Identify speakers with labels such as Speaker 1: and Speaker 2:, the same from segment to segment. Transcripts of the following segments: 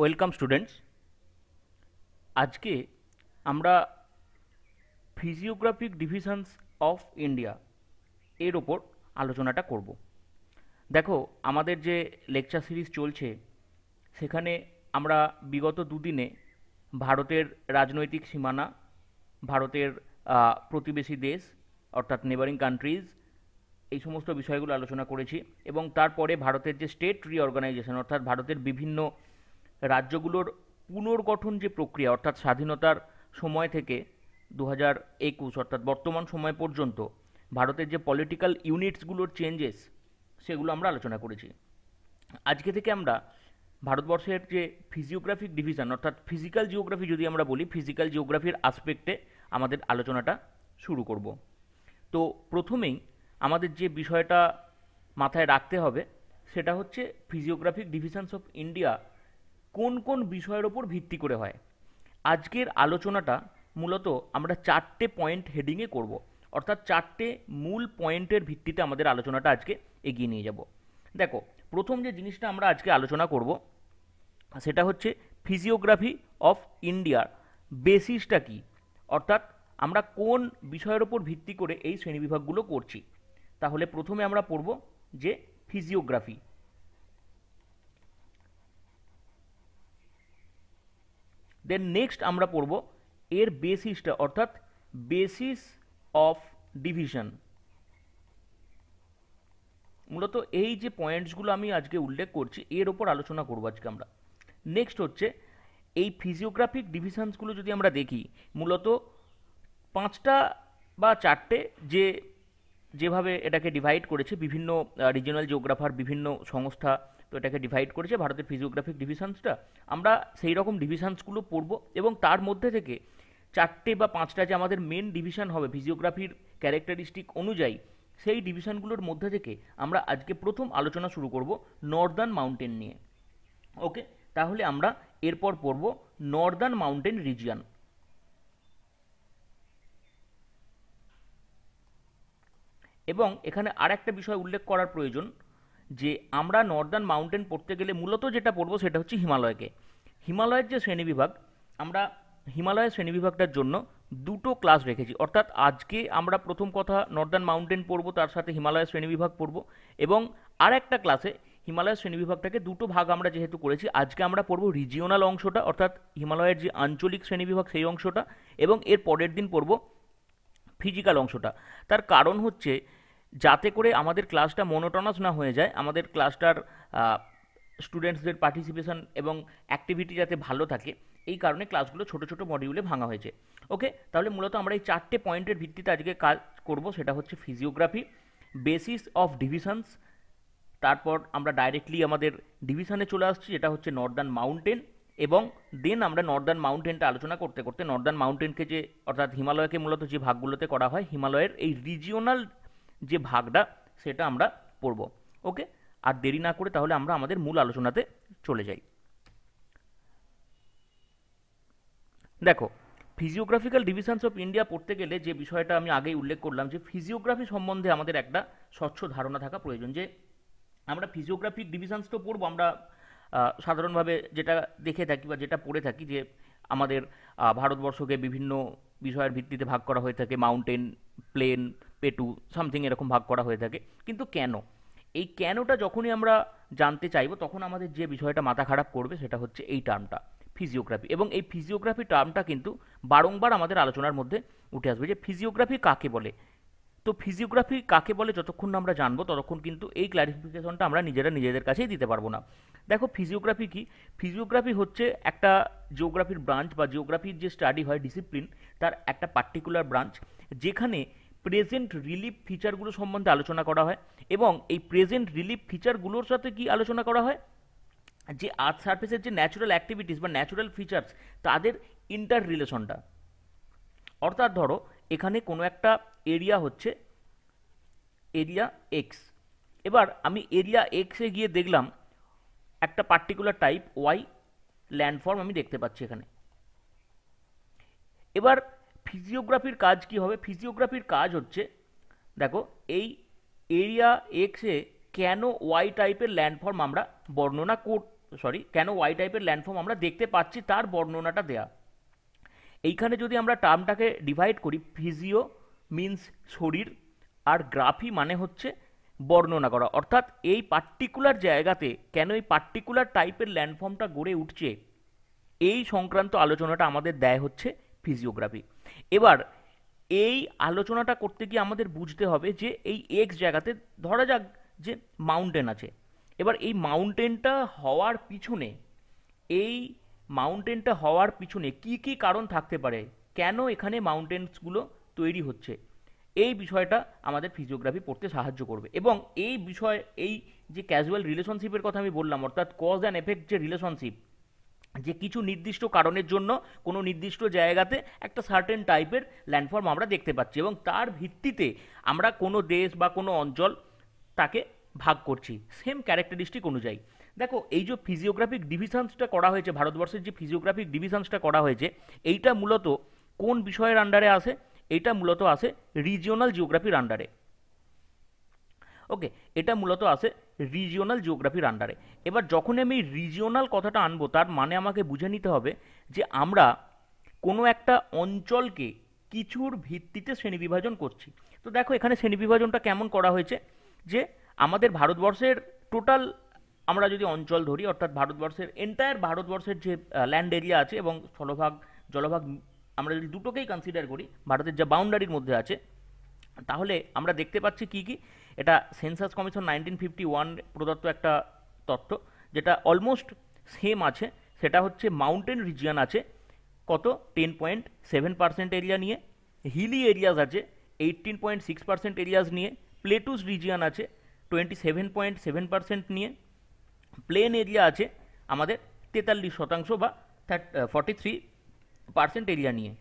Speaker 1: welcome students আজকে আমরা physiographic divisions of India এর ওপর আলোচনাটা করব দেখো আমাদের যে লেকচার সিরিজ চলছে সেখানে আমরা বিগত দুদিনে ভারতের রাজনৈতিক সীমানা ভারতের প্রতিবেশী দেশ অর্থাৎ নেবারিং কান্ট্রিজ এই সমস্ত বিষয়গুলো আলোচনা করেছি এবং তারপরে ভারতের যে স্টেট রিঅর্গানাইজেশন অর্থাৎ ভারতের বিভিন্ন রাজ্যগুলোর পুনর্গঠন যে প্রক্রিয়া অর্থাৎ স্বাধীনতার সময় থেকে দু হাজার একুশ অর্থাৎ বর্তমান সময় পর্যন্ত ভারতের যে পলিটিক্যাল ইউনিটসগুলোর চেঞ্জেস সেগুলো আমরা আলোচনা করেছি আজকে থেকে আমরা ভারতবর্ষের যে ফিজিওগ্রাফিক ডিভিশন অর্থাৎ ফিজিক্যাল জিওগ্রাফি যদি আমরা বলি ফিজিক্যাল জিওগ্রাফির আসপেক্টে আমাদের আলোচনাটা শুরু করব তো প্রথমেই আমাদের যে বিষয়টা মাথায় রাখতে হবে সেটা হচ্ছে ফিজিওগ্রাফিক ডিভিশনস অফ ইন্ডিয়া কোন কোন বিষয়ের ওপর ভিত্তি করে হয় আজকের আলোচনাটা মূলত আমরা চারটে পয়েন্ট হেডিংয়ে করব অর্থাৎ চারটে মূল পয়েন্টের ভিত্তিতে আমাদের আলোচনাটা আজকে এগিয়ে নিয়ে যাব দেখো প্রথম যে জিনিসটা আমরা আজকে আলোচনা করব সেটা হচ্ছে ফিজিওগ্রাফি অফ ইন্ডিয়ার বেসিসটা কি অর্থাৎ আমরা কোন বিষয়ের ওপর ভিত্তি করে এই শ্রেণীবিভাগগুলো করছি তাহলে প্রথমে আমরা পড়ব যে ফিজিওগ্রাফি দেন নেক্সট আমরা পড়ব এর বেসিসটা অর্থাৎ বেসিস অফ ডিভিশন মূলত এই যে পয়েন্টসগুলো আমি আজকে উল্লেখ করছি এর ওপর আলোচনা করবো আজকে আমরা নেক্সট হচ্ছে এই ফিজিওগ্রাফিক ডিভিশনসগুলো যদি আমরা দেখি মূলত পাঁচটা বা চারটে যে যেভাবে এটাকে ডিভাইড করেছে বিভিন্ন রিজিওনাল জিওগ্রাফার বিভিন্ন সংস্থা এটাকে ডিভাইড করেছে ভারতের ফিজিওগ্রাফিক ডিভিশনসটা আমরা সেই রকম ডিভিশনসগুলো পড়ব এবং তার মধ্যে থেকে চারটে বা পাঁচটা যে আমাদের মেন ডিভিশন হবে ফিজিওগ্রাফির ক্যারেক্টারিস্টিক অনুযায়ী সেই ডিভিশনগুলোর মধ্যে থেকে আমরা আজকে প্রথম আলোচনা শুরু করব নর্দার্ন মাউন্টেন নিয়ে ওকে তাহলে আমরা এরপর পড়ব নর্দার্ন মাউন্টেন রিজিয়ান এবং এখানে আর একটা বিষয় উল্লেখ করার প্রয়োজন যে আমরা নর্দার্ন মাউন্টেন পড়তে গেলে মূলত যেটা পড়বো সেটা হচ্ছে হিমালয়কে হিমালয়ের যে শ্রেণীবিভাগ আমরা হিমালয়ের শ্রেণীবিভাগটার জন্য দুটো ক্লাস রেখেছি অর্থাৎ আজকে আমরা প্রথম কথা নর্দার্ন মাউন্টেন পড়ব তার সাথে হিমালয়ের শ্রেণীবিভাগ পড়ব এবং আর একটা ক্লাসে হিমালয়ের শ্রেণীবিভাগটাকে দুটো ভাগ আমরা যেহেতু করেছি আজকে আমরা পড়ব রিজিওনাল অংশটা অর্থাৎ হিমালয়ের যে আঞ্চলিক শ্রেণীবিভাগ সেই অংশটা এবং এর পরের দিন পড়ব ফিজিক্যাল অংশটা তার কারণ হচ্ছে যাতে করে আমাদের ক্লাসটা মনোটনাস না হয়ে যায় আমাদের ক্লাসটার স্টুডেন্টসদের পার্টিসিপেশন এবং অ্যাক্টিভিটি যাতে ভালো থাকে এই কারণে ক্লাসগুলো ছোট ছোট মডিউলে ভাঙা হয়েছে ওকে তাহলে মূলত আমরা এই চারটে পয়েন্টের ভিত্তিতে আজকে কাজ করব সেটা হচ্ছে ফিজিওগ্রাফি বেসিস অফ ডিভিশনস তারপর আমরা ডাইরেক্টলি আমাদের ডিভিশনে চলে আসছি যেটা হচ্ছে নর্দার্ন মাউন্টেন এবং দেন আমরা নর্দার্ন মাউন্টেনটা আলোচনা করতে করতে নর্দার্ন মাউন্টেনকে যে অর্থাৎ হিমালয়কে মূলত যে ভাগগুলোতে করা হয় হিমালয়ের এই রিজিওনাল যে ভাগটা সেটা আমরা পড়ব ওকে আর দেরি না করে তাহলে আমরা আমাদের মূল আলোচনাতে চলে যাই দেখো ফিজিওগ্রাফিক্যাল ডিভিশনস অফ ইন্ডিয়া পড়তে গেলে যে বিষয়টা আমি আগেই উল্লেখ করলাম যে ফিজিওগ্রাফি সম্বন্ধে আমাদের একটা স্বচ্ছ ধারণা থাকা প্রয়োজন যে আমরা ফিজিওগ্রাফিক ডিভিশনস তো পড়ব আমরা সাধারণভাবে যেটা দেখে থাকি বা যেটা পড়ে থাকি যে আমাদের ভারতবর্ষকে বিভিন্ন বিষয়ের ভিত্তিতে ভাগ করা হয়ে থাকে মাউন্টেন প্লেন পেটু সামথিং এরকম ভাগ করা হয়ে থাকে কিন্তু কেন এই কেনটা যখনই আমরা জানতে চাইব তখন আমাদের যে বিষয়টা মাথা খারাপ করবে সেটা হচ্ছে এই টার্মটা ফিজিওগ্রাফি এবং এই ফিজিওগ্রাফি টার্মটা কিন্তু বারংবার আমাদের আলোচনার মধ্যে উঠে আসবে যে ফিজিওগ্রাফি কাকে বলে তো ফিজিওগ্রাফি কাকে বলে যতক্ষণ না আমরা জানবো ততক্ষণ কিন্তু এই ক্লারিফিকেশনটা আমরা নিজেরা নিজেদের কাছেই দিতে পারবো না দেখো ফিজিওগ্রাফি কি ফিজিওগ্রাফি হচ্ছে একটা জিওগ্রাফির ব্রাঞ্চ বা জিওগ্রাফির যে স্টাডি হয় ডিসিপ্লিন তার একটা পার্টিকুলার ব্রাঞ্চ যেখানে প্রেজেন্ট রিলিফ ফিচারগুলো সম্বন্ধে আলোচনা করা হয় এবং এই প্রেজেন্ট রিলিফ ফিচারগুলোর সাথে কি আলোচনা করা হয় যে আর্থ সার্ফেসের যে ন্যাচুরাল অ্যাক্টিভিটিস বা ন্যাচুরাল ফিচার্স তাদের ইন্টার রিলেশনটা অর্থাৎ ধরো এখানে কোনো একটা এরিয়া হচ্ছে এরিয়া এক্স এবার আমি এরিয়া এক্সে গিয়ে দেখলাম একটা পার্টিকুলার টাইপ ওয়াই ল্যান্ডফর্ম আমি দেখতে পাচ্ছি এখানে এবার ফিজিওগ্রাফির কাজ কি হবে ফিজিওগ্রাফির কাজ হচ্ছে দেখো এই এরিয়া এক্সে কেন ওয়াই টাইপের ল্যান্ডফর্ম আমরা বর্ণনা কর সরি কেন ওয়াই টাইপের ল্যান্ডফর্ম আমরা দেখতে পাচ্ছি তার বর্ণনাটা দেয়া এইখানে যদি আমরা টার্মটাকে ডিভাইড করি ফিজিও মিন্স শরীর আর গ্রাফি মানে হচ্ছে বর্ণনা করা অর্থাৎ এই পার্টিকুলার জায়গাতে কেন এই পার্টিকুলার টাইপের ল্যান্ডফর্মটা গড়ে উঠছে এই সংক্রান্ত আলোচনাটা আমাদের দেয় হচ্ছে ফিজিওগ্রাফি এবার এই আলোচনাটা করতে গিয়ে আমাদের বুঝতে হবে যে এই এক্স জায়গাতে ধরা যাক যে মাউন্টেন আছে এবার এই মাউন্টেনটা হওয়ার পিছনে এই মাউন্টেনটা হওয়ার পিছনে কি কি কারণ থাকতে পারে কেন এখানে মাউন্টেন্সগুলো তৈরি হচ্ছে এই বিষয়টা আমাদের ফিজিওগ্রাফি পড়তে সাহায্য করবে এবং এই বিষয় এই যে ক্যাজুয়াল রিলেশনশিপের কথা আমি বললাম অর্থাৎ কজ অ্যান্ড এফেক্ট যে রিলেশনশিপ যে কিছু নির্দিষ্ট কারণের জন্য কোনো নির্দিষ্ট জায়গাতে একটা সার্টেন টাইপের ল্যান্ডফর্ম আমরা দেখতে পাচ্ছি এবং তার ভিত্তিতে আমরা কোনো দেশ বা কোনো অঞ্চল তাকে ভাগ করছি সেম ক্যারেক্টারিস্টিক অনুযায়ী দেখো এই যে ফিজিওগ্রাফিক ডিভিশনসটা করা হয়েছে ভারতবর্ষের যে ফিজিওগ্রাফিক ডিভিশনসটা করা হয়েছে এইটা মূলত কোন বিষয়ের আন্ডারে আসে এটা মূলত আসে রিজিওনাল জিওগ্রাফির আন্ডারে ওকে এটা মূলত আসে রিজিওনাল জিওগ্রাফির আন্ডারে এবার যখন আমি রিজিওনাল কথাটা আনবো তার মানে আমাকে বুঝে নিতে হবে যে আমরা কোনো একটা অঞ্চলকে কিছুর ভিত্তিতে শ্রেণীবিভাজন করছি তো দেখো এখানে শ্রেণীবিভাজনটা কেমন করা হয়েছে যে আমাদের ভারতবর্ষের টোটাল আমরা যদি অঞ্চল ধরি অর্থাৎ ভারতবর্ষের এন্টায়ার ভারতবর্ষের যে ল্যান্ড এরিয়া আছে এবং স্থলভাগ জলভাগ আমরা যদি দুটোকেই কনসিডার করি ভারতের যা বাউন্ডারির মধ্যে আছে তাহলে আমরা দেখতে পাচ্ছি কি কি এটা census commission nineteen fifty one প্রদত্ত একটা তত্ত্ব যেটা অলমোস্ট সেম আছে সেটা হচ্ছে মাউন্টেন রিজিয়ান আছে কত ten point seven percent area নিয়ে হিলি এরিয়াজ আছে eighteen point six percent areas নিয়ে প্লেটুস রিজিয়ান আছে twenty seven point seven percent নিয়ে প্লেন এরিয়া আছে আমাদের তেতাল্লিশ শতাংশ বা ফর্টি থ্রি পার্সেন্ট এরিয়া নিয়ে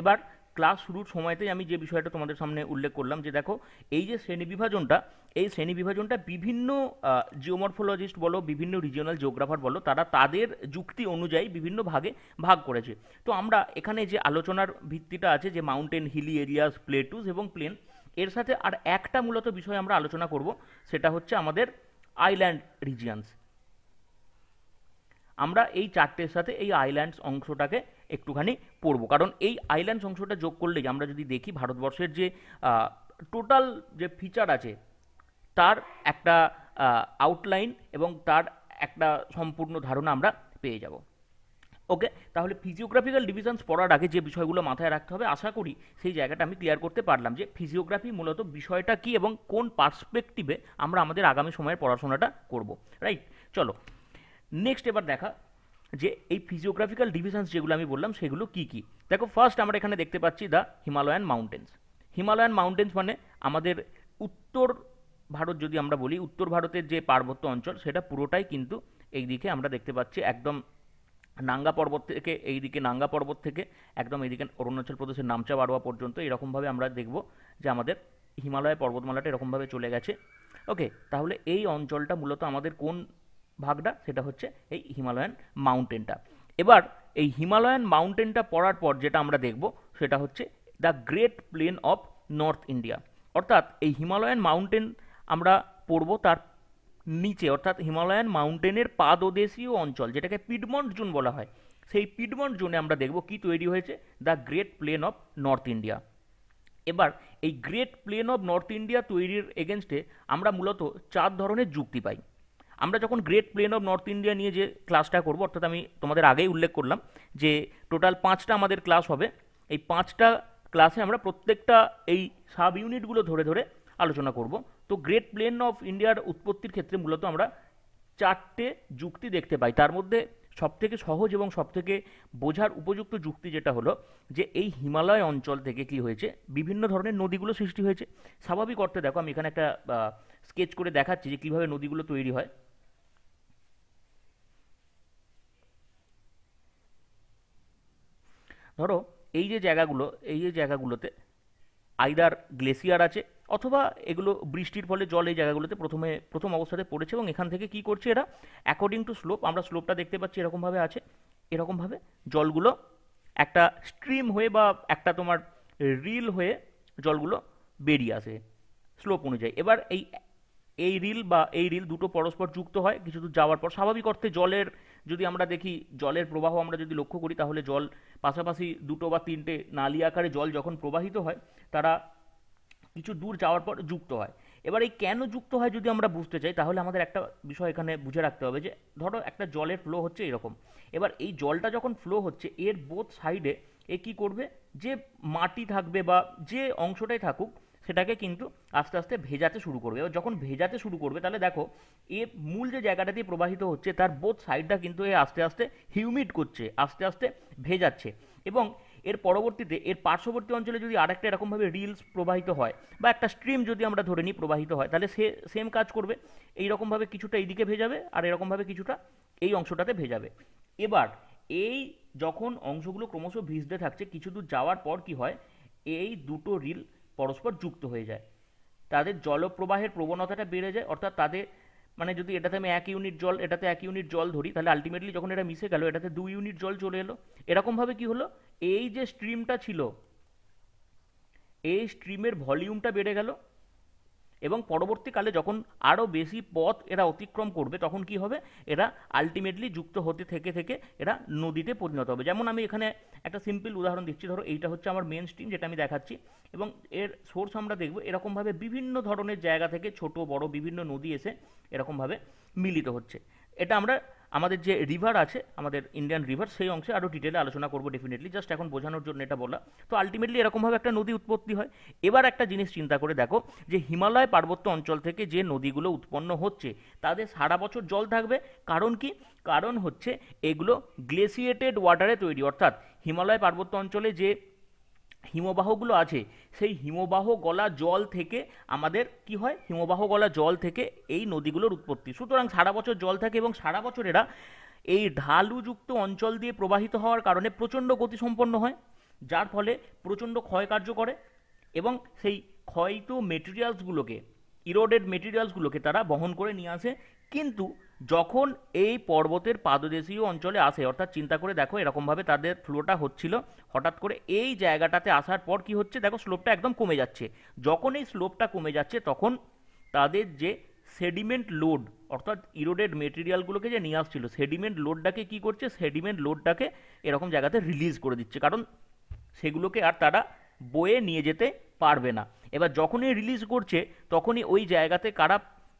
Speaker 1: এবার ক্লাস শুরুর সময়তেই আমি যে বিষয়টা তোমাদের সামনে উল্লেখ করলাম যে দেখো এই যে শ্রেণী বিভাজনটা এই শ্রেণী বিভাজনটা বিভিন্ন জিওমরফোলজিস্ট বলো বিভিন্ন রিজিওনাল জিওগ্রাফার বলো তারা তাদের যুক্তি অনুযায়ী বিভিন্ন ভাগে ভাগ করেছে তো আমরা এখানে যে আলোচনার ভিত্তিটা আছে যে মাউন্টেন হিলি এরিয়াস প্লেটুস এবং প্লেন এর সাথে আর একটা মূলত বিষয় আমরা আলোচনা করব সেটা হচ্ছে আমাদের আইল্যান্ড রিজিয়ানস আমরা এই চারটের সাথে এই আইল্যান্ডস অংশটাকে একটুখানি পড়বো কারণ এই আইল্যান্ড অংশটা যোগ করলেই আমরা যদি দেখি ভারতবর্ষের যে টোটাল যে ফিচার আছে তার একটা আউটলাইন এবং তার একটা সম্পূর্ণ ধারণা আমরা পেয়ে যাব ওকে তাহলে ফিজিওগ্রাফিক্যাল ডিভিশনস পড়ার আগে যে বিষয়গুলো মাথায় রাখতে হবে আশা করি সেই জায়গাটা আমি ক্লিয়ার করতে পারলাম যে ফিজিওগ্রাফি মূলত বিষয়টা কি এবং কোন পার্সপেক্টিভে আমরা আমাদের আগামী সময়ের পড়াশোনাটা করব রাইট চলো নেক্সট এবার দেখা যে এই ফিজিওগ্রাফিক্যাল ডিভিশনস যেগুলো আমি বললাম সেগুলো কি কি দেখো ফার্স্ট আমরা এখানে দেখতে পাচ্ছি the Himalayan mountains Himalayan mountains মানে আমাদের উত্তর ভারত যদি আমরা বলি উত্তর ভারতের যে পার্বত্য অঞ্চল সেটা পুরোটাই কিন্তু এই দিকে আমরা দেখতে পাচ্ছি একদম নাঙ্গা পর্বত থেকে এইদিকে নাঙ্গা পর্বত থেকে একদম এইদিকে অরুণাচল প্রদেশের নামচা বাড়োয়া পর্যন্ত এরকমভাবে আমরা দেখব যে আমাদের হিমালয় পর্বতমালাটা এরকমভাবে চলে গেছে ওকে তাহলে এই অঞ্চলটা মূলত আমাদের কোন ভাগটা সেটা হচ্ছে এই হিমালয়ান মাউন্টেনটা এবার এই হিমালয়ান মাউন্টেনটা পড়ার পর যেটা আমরা দেখব সেটা হচ্ছে the great plain of north India অর্থাৎ এই হিমালয়ান মাউন্টেন আমরা পড়ব তার নিচে অর্থাৎ হিমালয়ান মাউন্টেনের পাদদেশীয় অঞ্চল যেটাকে পিডমন্ট জোন বলা হয় সেই পিডমন্ট জোনে আমরা দেখব কি তৈরি হয়েছে the great plain of north India এবার এই great plain of north India তৈরির এগেনস্টে আমরা মূলত চার ধরনের যুক্তি পাই আমরা যখন great plain of north India নিয়ে যে ক্লাসটা করব অর্থাৎ আমি তোমাদের আগেই উল্লেখ করলাম যে টোটাল পাঁচটা আমাদের ক্লাস হবে এই পাঁচটা ক্লাসে আমরা প্রত্যেকটা এই সাব ইউনিটগুলো ধরে ধরে আলোচনা করব তো গ্রেট প্লেন অফ ইন্ডিয়ার উৎপত্তির ক্ষেত্রে মূলত আমরা চারটে যুক্তি দেখতে পাই তার মধ্যে সবথেকে সহজ এবং সবথেকে বোঝার উপযুক্ত যুক্তি যেটা হলো যে এই হিমালয় অঞ্চল থেকে কি হয়েছে বিভিন্ন ধরনের নদীগুলো সৃষ্টি হয়েছে স্বাভাবিক অর্থে দেখো আমি এখানে একটা স্কেচ করে দেখাচ্ছি যে কীভাবে নদীগুলো তৈরি হয় ধরো এই যে জায়গাগুলো এই যে জায়গাগুলোতে আইদার গ্লেসিয়ার আছে অথবা এগুলো বৃষ্টির ফলে জল এই জায়গাগুলোতে প্রথমে প্রথম অবস্থাতে পড়েছে এবং এখান থেকে কি করছে এরা অ্যাকর্ডিং টু স্লোপ আমরা স্লোপটা দেখতে পাচ্ছি এরকমভাবে আছে এরকমভাবে জলগুলো একটা স্ট্রিম হয়ে বা একটা তোমার রিল হয়ে জলগুলো বেরিয়ে আসে স্লোপ অনুযায়ী এবার এই এই রিল বা এই রিল দুটো পরস্পর যুক্ত হয় কিছু দূর যাওয়ার পর স্বাভাবিক অর্থে জলের যদি আমরা দেখি জলের প্রবাহ আমরা যদি লক্ষ্য করি তাহলে জল পাশাপাশি দুটো বা তিনটে নালি আকারে জল যখন প্রবাহিত হয় তারা কিছু দূর যাওয়ার পর যুক্ত হয় এবার এই কেন যুক্ত হয় যদি আমরা বুঝতে চাই তাহলে আমাদের একটা বিষয় এখানে বুঝে রাখতে হবে যে ধরো একটা জলের ফ্লো হচ্ছে এরকম এবার এই জলটা যখন ফ্লো হচ্ছে এর বোথ সাইডে এ কী করবে যে মাটি থাকবে বা যে অংশটাই থাকুক সেটাকে কিন্তু আস্তে আস্তে ভেজাতে শুরু করবে এবার যখন ভেজাতে শুরু করবে তাহলে দেখো এর মূল যে জায়গাটা দিয়ে প্রবাহিত হচ্ছে তার বোধ সাইডটা কিন্তু এ আস্তে আস্তে হিউমিড করছে আস্তে আস্তে ভেজাচ্ছে এবং এর পরবর্তীতে এর পার্শ্ববর্তী অঞ্চলে যদি আরেকটা এরকমভাবে রিলস প্রবাহিত হয় বা একটা স্ট্রিম যদি আমরা ধরে নিই প্রবাহিত হয় তাহলে সে সেম কাজ করবে এইরকমভাবে কিছুটা এইদিকে ভেজাবে আর এরকমভাবে কিছুটা এই অংশটাতে ভেজাবে এবার এই যখন অংশগুলো ক্রমশ ভিজতে থাকছে কিছু দূর যাওয়ার পর কি হয় এই দুটো রিল পরস্পর যুক্ত হয়ে যায় তাদের জলপ্রবাহের প্রবণতাটা বেড়ে যায় অর্থাৎ তাদের মানে যদি এটাতে আমি এক ইউনিট জল এটাতে এক ইউনিট জল ধরি তাহলে আলটিমেটলি যখন এটা মিশে গেল এটাতে দুই ইউনিট জল চলে এলো এরকমভাবে কি হলো এই যে স্ট্রিমটা ছিল এই স্ট্রিমের ভলিউমটা বেড়ে গেল এবং পরবর্তীকালে যখন আরও বেশি পথ এরা অতিক্রম করবে তখন কি হবে এরা আলটিমেটলি যুক্ত হতে থেকে থেকে এরা নদীতে পরিণত হবে যেমন আমি এখানে একটা সিম্পল উদাহরণ দিচ্ছি ধরো এইটা হচ্ছে আমার মেন স্ট্রিম যেটা আমি দেখাচ্ছি এবং এর সোর্স আমরা দেখব এরকমভাবে বিভিন্ন ধরনের জায়গা থেকে ছোট বড় বিভিন্ন নদী এসে এরকমভাবে মিলিত হচ্ছে এটা আমরা আমাদের যে রিভার আছে আমাদের ইন্ডিয়ান রিভার সেই অংশে আরও ডিটেলে আলোচনা করবো ডেফিনেটলি জাস্ট এখন বোঝানোর জন্য এটা বলা তো আলটিমেটলি এরকমভাবে একটা নদী উৎপত্তি হয় এবার একটা জিনিস চিন্তা করে দেখো যে হিমালয় পার্বত্য অঞ্চল থেকে যে নদীগুলো উৎপন্ন হচ্ছে তাদের সারা বছর জল থাকবে কারণ কি কারণ হচ্ছে এগুলো গ্লেসিয়েটেড ওয়াটারে তৈরি অর্থাৎ হিমালয় পার্বত্য অঞ্চলে যে হিমবাহগুলো আছে সেই হিমবাহ গলা জল থেকে আমাদের কি হয় হিমবাহ গলা জল থেকে এই নদীগুলোর উৎপত্তি সুতরাং সারা বছর জল থাকে এবং সারা বছর এরা এই ঢালুযুক্ত অঞ্চল দিয়ে প্রবাহিত হওয়ার কারণে প্রচণ্ড গতিসম্পন্ন হয় যার ফলে প্রচণ্ড ক্ষয়কার্য করে এবং সেই ক্ষয়িত মেটেরিয়ালসগুলোকে ইরোডেড মেটেরিয়ালসগুলোকে তারা বহন করে নিয়ে আসে কিন্তু যখন এই পর্বতের পাদদেশীয় অঞ্চলে আসে অর্থাৎ চিন্তা করে দেখো এরকমভাবে তাদের ফ্লোটা হচ্ছিল হঠাৎ করে এই জায়গাটাতে আসার পর কি হচ্ছে দেখো স্লোপটা একদম কমে যাচ্ছে যখন এই স্লোপটা কমে যাচ্ছে তখন তাদের যে সেডিমেন্ট লোড অর্থাৎ ইরোডেড মেটেরিয়ালগুলোকে যে নিয়ে আসছিল সেডিমেন্ট লোডটাকে কি করছে সেডিমেন্ট লোডটাকে এরকম জায়গাতে রিলিজ করে দিচ্ছে কারণ সেগুলোকে আর তারা বয়ে নিয়ে যেতে পারবে না এবার যখনই রিলিজ করছে তখনই ওই জায়গাতে কারা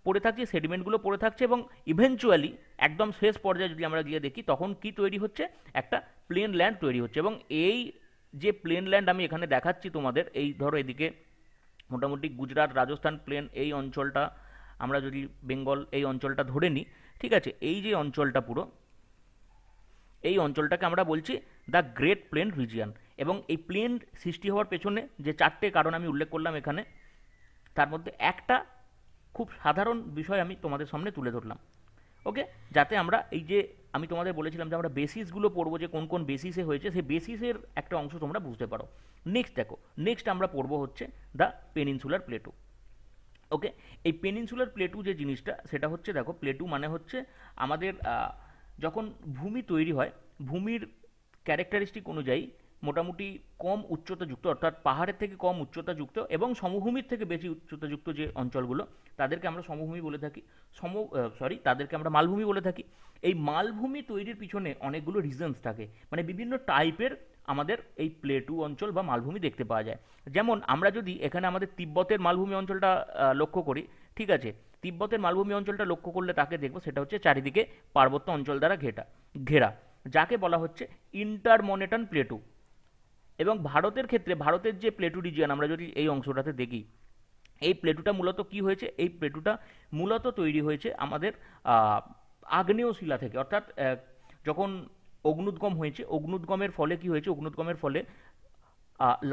Speaker 1: পড়ে থাকছে সেডিমেন্টগুলো পড়ে থাকছে এবং ইভেনচুয়ালি একদম শেষ পর্যায়ে যদি আমরা গিয়ে দেখি তখন কি তৈরি হচ্ছে একটা প্লেন ল্যান্ড তৈরি হচ্ছে এবং এই যে প্লেন ল্যান্ড আমি এখানে দেখাচ্ছি তোমাদের এই ধরো এদিকে মোটামুটি গুজরাট রাজস্থান প্লেন এই অঞ্চলটা আমরা যদি বেঙ্গল এই অঞ্চলটা ধরে নিই ঠিক আছে এই যে অঞ্চলটা পুরো এই অঞ্চলটাকে আমরা বলছি দ্য গ্রেট প্লেন রিজিয়ান এবং এই প্লেন সৃষ্টি হওয়ার পেছনে যে চারটে কারণ আমি উল্লেখ করলাম এখানে তার মধ্যে একটা খুব সাধারণ বিষয় আমি তোমাদের সামনে তুলে ধরলাম ওকে যাতে আমরা এই যে আমি তোমাদের বলেছিলাম যে আমরা বেসিসগুলো পড়বো যে কোন কোন বেসিসে হয়েছে সেই বেসিসের একটা অংশ তোমরা বুঝতে পারো নেক্সট দেখো নেক্সট আমরা পড়বো হচ্ছে দ্য পেনিনসুলার প্লেটু ওকে এই পেনিনসুলার প্লেটু যে জিনিসটা সেটা হচ্ছে দেখো প্লেটু মানে হচ্ছে আমাদের যখন ভূমি তৈরি হয় ভূমির ক্যারেক্টারিস্টিক অনুযায়ী মোটামুটি কম উচ্চতাযুক্ত অর্থাৎ পাহাড়ের থেকে কম উচ্চতাযুক্ত এবং সমভূমির থেকে বেশি উচ্চতাযুক্ত যে অঞ্চলগুলো তাদেরকে আমরা সমভূমি বলে থাকি সম সরি তাদেরকে আমরা মালভূমি বলে থাকি এই মালভূমি তৈরির পিছনে অনেকগুলো রিজনস থাকে মানে বিভিন্ন টাইপের আমাদের এই প্লেটু অঞ্চল বা মালভূমি দেখতে পাওয়া যায় যেমন আমরা যদি এখানে আমাদের তিব্বতের মালভূমি অঞ্চলটা লক্ষ্য করি ঠিক আছে তিব্বতের মালভূমি অঞ্চলটা লক্ষ্য করলে তাকে দেখবো সেটা হচ্ছে চারিদিকে পার্বত্য অঞ্চল দ্বারা ঘেটা ঘেরা যাকে বলা হচ্ছে ইন্টারমনেটান প্লেটু এবং ভারতের ক্ষেত্রে ভারতের যে প্লেটু রিজিয়ান আমরা যদি এই অংশটাতে দেখি এই প্লেটুটা মূলত কি হয়েছে এই প্লেটুটা মূলত তৈরি হয়েছে আমাদের আগ্নেয় শিলা থেকে অর্থাৎ যখন অগ্নুদ্গম হয়েছে অগ্নুদ্গমের ফলে কি হয়েছে অগ্নুদ্গমের ফলে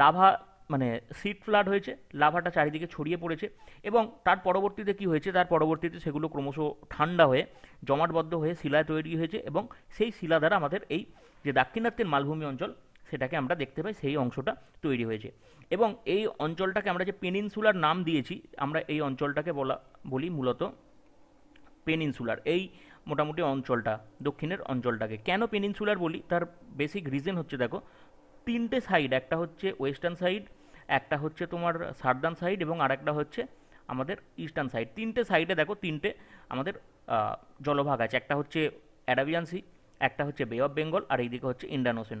Speaker 1: লাভা মানে সিট ফ্লাড হয়েছে লাভাটা চারিদিকে ছড়িয়ে পড়েছে এবং তার পরবর্তীতে কি হয়েছে তার পরবর্তীতে সেগুলো ক্রমশ ঠান্ডা হয়ে জমাটবদ্ধ হয়ে শিলায় তৈরি হয়েছে এবং সেই শিলা দ্বারা আমাদের এই যে দাক্ষিণাত্যের মালভূমি অঞ্চল সেটাকে আমরা দেখতে পাই সেই অংশটা তৈরি হয়েছে এবং এই অঞ্চলটাকে আমরা যে পেনিনসুলার নাম দিয়েছি আমরা এই অঞ্চলটাকে বলা বলি মূলত পেনিনসুলার এই মোটামুটি অঞ্চলটা দক্ষিণের অঞ্চলটাকে কেন পেনিনসুলার বলি তার বেসিক রিজন হচ্ছে দেখো তিনটে সাইড একটা হচ্ছে ওয়েস্টার্ন সাইড একটা হচ্ছে তোমার সার্দার্ন সাইড এবং আরেকটা হচ্ছে আমাদের ইস্টার্ন সাইড তিনটে সাইডে দেখো তিনটে আমাদের জলভাগ আছে একটা হচ্ছে অ্যারাবিয়ান সি একটা হচ্ছে বে অফ বেঙ্গল আর এইদিকে হচ্ছে ইন্ডিয়ান ওশেন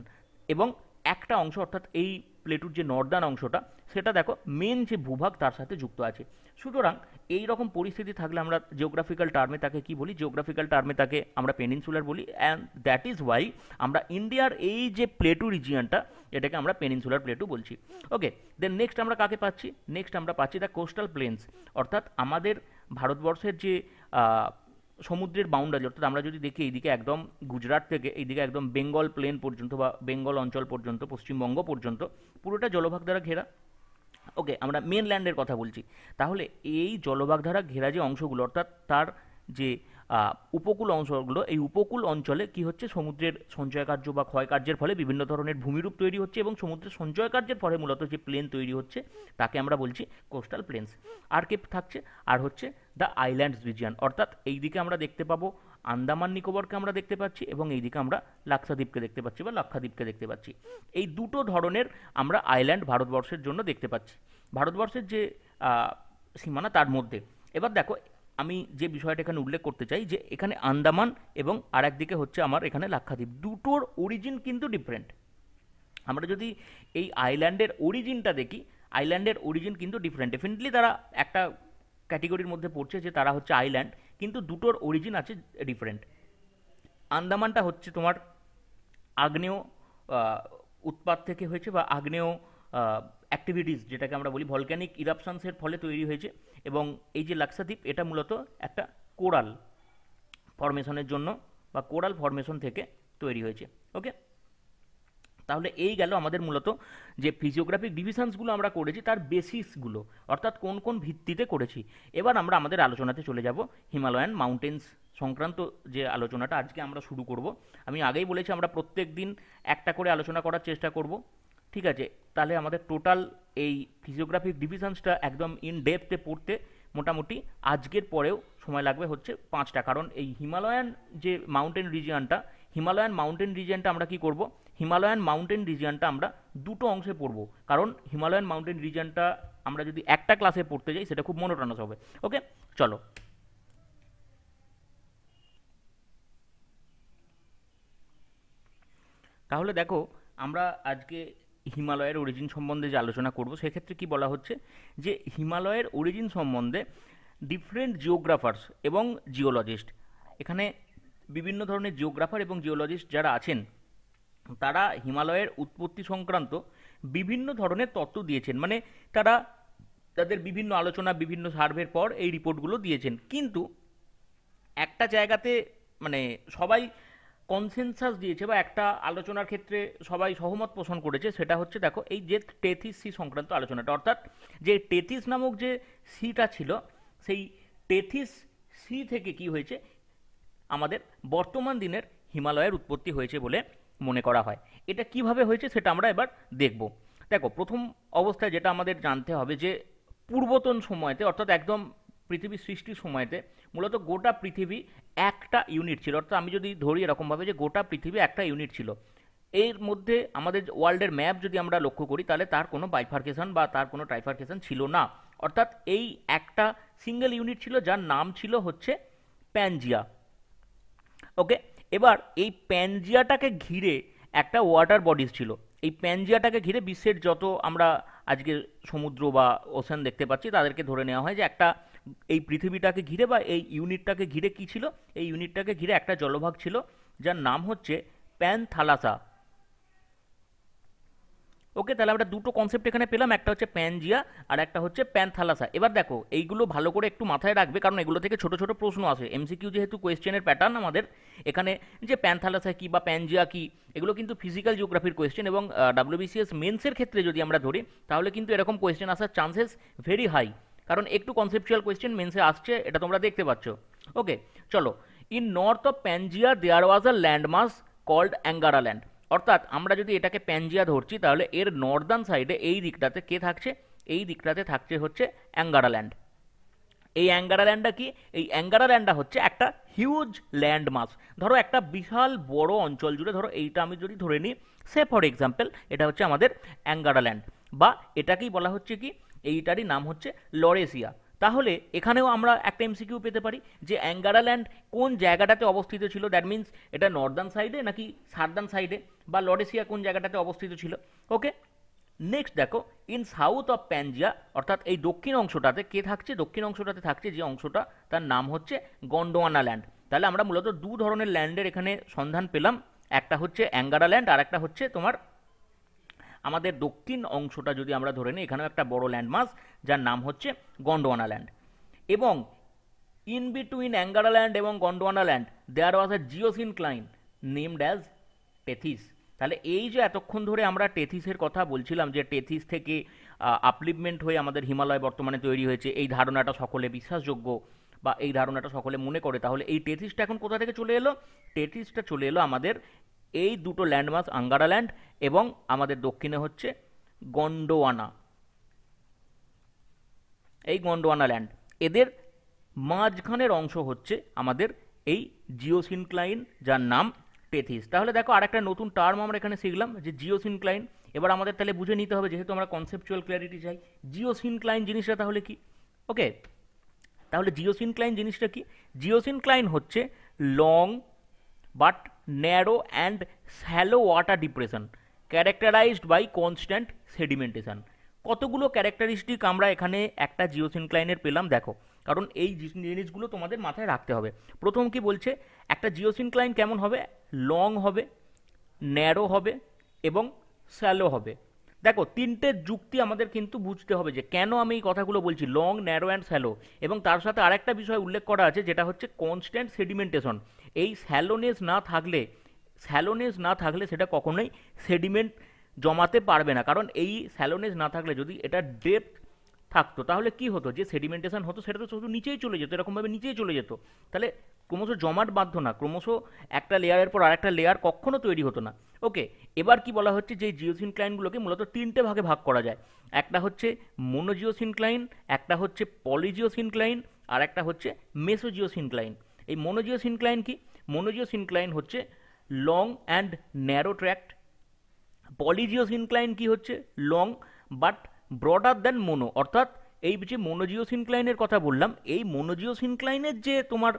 Speaker 1: এবং একটা অংশ অর্থাৎ এই প্লেটুর যে নর্দান অংশটা সেটা দেখো মেন যে ভূভাগ তার সাথে যুক্ত আছে সুতরাং এই রকম পরিস্থিতি থাকলে আমরা জিওগ্রাফিক্যাল টার্মে তাকে কি বলি জিওগ্রাফিক্যাল টার্মে তাকে আমরা পেনিনসুলার বলি অ্যান্ড দ্যাট ইজ ওয়াই আমরা ইন্ডিয়ার এই যে প্লেটু রিজিয়নটা এটাকে আমরা পেনিনসুলার প্লেটু বলছি ওকে দেন নেক্সট আমরা কাকে পাচ্ছি নেক্সট আমরা পাচ্ছি দ্য কোস্টাল প্লেন্স অর্থাৎ আমাদের ভারতবর্ষের যে সমুদ্রের বাউন্ডারি অর্থাৎ আমরা যদি দেখি এইদিকে একদম গুজরাট থেকে এইদিকে একদম বেঙ্গল প্লেন পর্যন্ত বা বেঙ্গল অঞ্চল পর্যন্ত পশ্চিমবঙ্গ পর্যন্ত পুরোটা জলভাগ দ্বারা ঘেরা ওকে আমরা মেনল্যান্ডের কথা বলছি তাহলে এই জলভাগ দ্বারা ঘেরা যে অংশগুলো অর্থাৎ তার যে উপকূল অঞ্চলগুলো এই উপকূল অঞ্চলে কি হচ্ছে সমুদ্রের সঞ্চয় কার্য বা ক্ষয়কার্যের ফলে বিভিন্ন ধরনের ভূমিরূপ তৈরি হচ্ছে এবং সমুদ্রের সঞ্চয় কার্যের ফলে মূলত যে প্লেন তৈরি হচ্ছে তাকে আমরা বলছি কোস্টাল প্লেনস আর কে থাকছে আর হচ্ছে দ্য আইল্যান্ডস রিজিয়ান অর্থাৎ এই দিকে আমরা দেখতে পাবো আন্দামান নিকোবরকে আমরা দেখতে পাচ্ছি এবং এইদিকে আমরা লাক্ষাদ্বীপকে দেখতে পাচ্ছি বা লাক্ষাদ্বীপকে দেখতে পাচ্ছি এই দুটো ধরনের আমরা আইল্যান্ড ভারতবর্ষের জন্য দেখতে পাচ্ছি ভারতবর্ষের যে সীমানা তার মধ্যে এবার দেখো আমি যে বিষয়টা এখানে উল্লেখ করতে চাই যে এখানে আন্দামান এবং আর একদিকে হচ্ছে আমার এখানে লাক্ষাদ্বীপ দুটোর অরিজিন কিন্তু ডিফারেন্ট আমরা যদি এই আইল্যান্ডের অরিজিনটা দেখি আইল্যান্ডের অরিজিন কিন্তু ডিফারেন্ট ডেফিনেটলি তারা একটা ক্যাটেগরির মধ্যে পড়ছে যে তারা হচ্ছে আইল্যান্ড কিন্তু দুটোর অরিজিন আছে ডিফারেন্ট আন্দামানটা হচ্ছে তোমার আগ্নেয় উৎপাত থেকে হয়েছে বা আগ্নেয় অ্যাক্টিভিটিস যেটাকে আমরা বলি ভলক্যানিক ইরাপশনসের ফলে তৈরি হয়েছে এবং এই যে লাক্সাদ্বীপ এটা মূলত একটা কোরাল ফরমেশনের জন্য বা কোরাল ফর্মেশন থেকে তৈরি হয়েছে ওকে তাহলে এই গেল আমাদের মূলত যে ফিজিওগ্রাফিক ডিভিশনসগুলো আমরা করেছি তার বেসিসগুলো অর্থাৎ কোন কোন ভিত্তিতে করেছি এবার আমরা আমাদের আলোচনাতে চলে যাব হিমালয়ান মাউন্টেন্স সংক্রান্ত যে আলোচনাটা আজকে আমরা শুরু করব আমি আগেই বলেছি আমরা প্রত্যেক দিন একটা করে আলোচনা করার চেষ্টা করব ঠিক আছে তাহলে আমাদের টোটাল এই ফিজিওগ্রাফিক ডিভিশনসটা একদম ইন ডেপথে পড়তে মোটামুটি আজকের পরেও সময় লাগবে হচ্ছে পাঁচটা কারণ এই হিমালয়ান যে মাউন্টেন রিজিয়নটা হিমালয়ান মাউন্টেন রিজিয়নটা আমরা কি করব হিমালয়ান মাউন্টেন রিজিয়নটা আমরা দুটো অংশে পড়ব কারণ হিমালয়ান মাউন্টেন রিজিয়নটা আমরা যদি একটা ক্লাসে পড়তে যাই সেটা খুব মনোটানস হবে ওকে চলো তাহলে দেখো আমরা আজকে হিমালয়ের অরিজিন সম্বন্ধে যে আলোচনা করবো সেক্ষেত্রে কি বলা হচ্ছে যে হিমালয়ের অরিজিন সম্বন্ধে ডিফারেন্ট জিওগ্রাফার্স এবং জিওলজিস্ট এখানে বিভিন্ন ধরনের জিওগ্রাফার এবং জিওলজিস্ট যারা আছেন তারা হিমালয়ের উৎপত্তি সংক্রান্ত বিভিন্ন ধরনের তত্ত্ব দিয়েছেন মানে তারা তাদের বিভিন্ন আলোচনা বিভিন্ন সার্ভের পর এই রিপোর্টগুলো দিয়েছেন কিন্তু একটা জায়গাতে মানে সবাই কনসেনসাস দিয়েছে বা একটা আলোচনার ক্ষেত্রে সবাই সহমত পোষণ করেছে সেটা হচ্ছে দেখো এই যে টেথিস সি সংক্রান্ত আলোচনাটা অর্থাৎ যে টেথিস নামক যে সিটা ছিল সেই টেথিস সি থেকে কি হয়েছে আমাদের বর্তমান দিনের হিমালয়ের উৎপত্তি হয়েছে বলে মনে করা হয় এটা কিভাবে হয়েছে সেটা আমরা এবার দেখব দেখো প্রথম অবস্থায় যেটা আমাদের জানতে হবে যে পূর্বতন সময়তে অর্থাৎ একদম পৃথিবী সৃষ্টির সময়তে মূলত গোটা পৃথিবী একটা ইউনিট ছিল অর্থাৎ আমি যদি ধরি এরকমভাবে যে গোটা পৃথিবী একটা ইউনিট ছিল এর মধ্যে আমাদের ওয়ার্ল্ডের ম্যাপ যদি আমরা লক্ষ্য করি তাহলে তার কোনো বাইফার্কেশন বা তার কোনো ট্রাইফার্কেশন ছিল না অর্থাৎ এই একটা সিঙ্গেল ইউনিট ছিল যার নাম ছিল হচ্ছে প্যানজিয়া ওকে এবার এই প্যানজিয়াটাকে ঘিরে একটা ওয়াটার বডিজ ছিল এই প্যানজিয়াটাকে ঘিরে বিশ্বের যত আমরা আজকে সমুদ্র বা ওশান দেখতে পাচ্ছি তাদেরকে ধরে নেওয়া হয় যে একটা এই পৃথিবীটাকে ঘিরে বা এই ইউনিটটাকে ঘিরে কি ছিল এই ইউনিটটাকে ঘিরে একটা জলভাগ ছিল যার নাম হচ্ছে থালাসা ওকে তাহলে আমরা দুটো কনসেপ্ট এখানে পেলাম একটা হচ্ছে প্যানজিয়া আর একটা হচ্ছে থালাসা এবার দেখো এইগুলো ভালো করে একটু মাথায় রাখবে কারণ এগুলো থেকে ছোট ছোট প্রশ্ন আসে এমসিকিউ যেহেতু কোয়েশ্চেনের প্যাটার্ন আমাদের এখানে যে থালাসা কী বা প্যানজিয়া কি এগুলো কিন্তু ফিজিক্যাল জিওগ্রাফির কোয়েশ্চেন এবং ডাব্লিউবিসিএস মেন্সের ক্ষেত্রে যদি আমরা ধরি তাহলে কিন্তু এরকম কোয়েশ্চেন আসার চান্সেস ভেরি হাই কারণ একটু কনসেপচুয়াল কোয়েশ্চেন মেন্সে আসছে এটা তোমরা দেখতে পাচ্ছ ওকে চলো in north of Pangaea there was a landmass called Angara land অর্থাৎ আমরা যদি এটাকে প্যানজিয়া ধরছি তাহলে এর নর্দার্ন সাইডে এই দিকটাতে কে থাকছে এই দিকটাতে থাকছে হচ্ছে অ্যাঙ্গারা ল্যান্ড এই অ্যাঙ্গারা ল্যান্ডটা কি এই অ্যাঙ্গারা ল্যান্ডটা হচ্ছে একটা হিউজ ল্যান্ডমাস ধরো একটা বিশাল বড় অঞ্চল জুড়ে ধরো এইটা আমি যদি ধরে নিই সে ফর এক্সাম্পল এটা হচ্ছে আমাদের অ্যাঙ্গারা ল্যান্ড বা এটাকেই বলা হচ্ছে কি এইটারই নাম হচ্ছে লরেসিয়া তাহলে এখানেও আমরা একটা এমসিকিউ পেতে পারি যে অ্যাঙ্গারা ল্যান্ড কোন জায়গাটাতে অবস্থিত ছিল দ্যাট মিন্স এটা নর্দার্ন সাইডে নাকি সার্দার্ন সাইডে বা লরেসিয়া কোন জায়গাটাতে অবস্থিত ছিল ওকে নেক্সট দেখো ইন সাউথ অফ প্যানজিয়া অর্থাৎ এই দক্ষিণ অংশটাতে কে থাকছে দক্ষিণ অংশটাতে থাকছে যে অংশটা তার নাম হচ্ছে গন্ডোয়ানা ল্যান্ড তাহলে আমরা মূলত দু ধরনের ল্যান্ডের এখানে সন্ধান পেলাম একটা হচ্ছে অ্যাঙ্গারাল্যান্ড আর একটা হচ্ছে তোমার আমাদের দক্ষিণ অংশটা যদি আমরা ধরে নিই এখানেও একটা বড় ল্যান্ডমার্ক যার নাম হচ্ছে গন্ডোয়ানা ল্যান্ড এবং ইন বিটুইন অ্যাঙ্গারা ল্যান্ড এবং Gondwana land there was a geosyncline named as Tethys তাহলে এই যে এতক্ষণ ধরে আমরা টেথিসের কথা বলছিলাম যে টেথিস থেকে আপলিভমেন্ট হয়ে আমাদের হিমালয় বর্তমানে তৈরি হয়েছে এই ধারণাটা সকলে বিশ্বাসযোগ্য বা এই ধারণাটা সকলে মনে করে তাহলে এই টেথিসটা এখন কোথা থেকে চলে এলো টেথিসটা চলে এলো আমাদের এই দুটো ল্যান্ডমার্ক আঙ্গারা ল্যান্ড এবং আমাদের দক্ষিণে হচ্ছে গন্ডোয়ানা এই গন্ডোয়ানা ল্যান্ড এদের মাঝখানের অংশ হচ্ছে আমাদের এই জিওসিনক্লাইন যার নাম টেথিস তাহলে দেখো আরেকটা নতুন টার্ম আমরা এখানে শিখলাম যে জিওসিনক্লাইন এবার আমাদের তাহলে বুঝে নিতে হবে যেহেতু আমরা কনসেপচুয়াল ক্ল্যারিটি চাই জিওসিনক্লাইন জিনিসটা তাহলে কি ওকে তাহলে জিওসিনক্লাইন জিনিসটা কি জিওসিনক্লাইন হচ্ছে long but narrow and shallow water depression characterised by constant sedimentation কতগুলো ক্যারেক্টারিস্টিক আমরা এখানে একটা জিওসিনক্লাইনের পেলাম দেখো কারণ এই জিনিসগুলো তোমাদের মাথায় রাখতে হবে প্রথম কি বলছে একটা জিওসিনক্লাইন কেমন হবে লং হবে ন্যারো হবে এবং স্যালো হবে দেখো তিনটে যুক্তি আমাদের কিন্তু বুঝতে হবে যে কেন আমি এই কথাগুলো বলছি লং ন্যারো অ্যান্ড স্যালো এবং তার সাথে আরেকটা বিষয় উল্লেখ করা আছে যেটা হচ্ছে কনস্ট্যান্ট সেডিমেন্টেশন এই স্যালোনেস না থাকলে স্যালোনেস না থাকলে সেটা কখনোই সেডিমেন্ট জমাতে পারবে না কারণ এই স্যালোনেস না থাকলে যদি এটা ডেপথ থাকতো তাহলে কি হতো যে সেডিমেন্টেশন হতো সেটা তো শুধু নিচেই চলে যেত এরকমভাবে নিচেই চলে যেত তাহলে ক্রমশ জমাট বাধ্য না ক্রমশ একটা লেয়ারের পর আরেকটা লেয়ার কখনও তৈরি হতো না ওকে এবার কি বলা হচ্ছে যে ক্লাইনগুলোকে মূলত তিনটে ভাগে ভাগ করা যায় একটা হচ্ছে ক্লাইন একটা হচ্ছে ক্লাইন আর একটা হচ্ছে মেসোজিওসিন ক্লাইন এই মনোজিয়াস ইনক্লাইন কি মনোজিয়াস ইনক্লাইন হচ্ছে long and narrow tract polygeosyncline কি হচ্ছে long but broader than mono অর্থাৎ এই যে মনোজিওস ইনক্লাইনের কথা বললাম এই মনোজিওস ইনক্লাইনের যে তোমার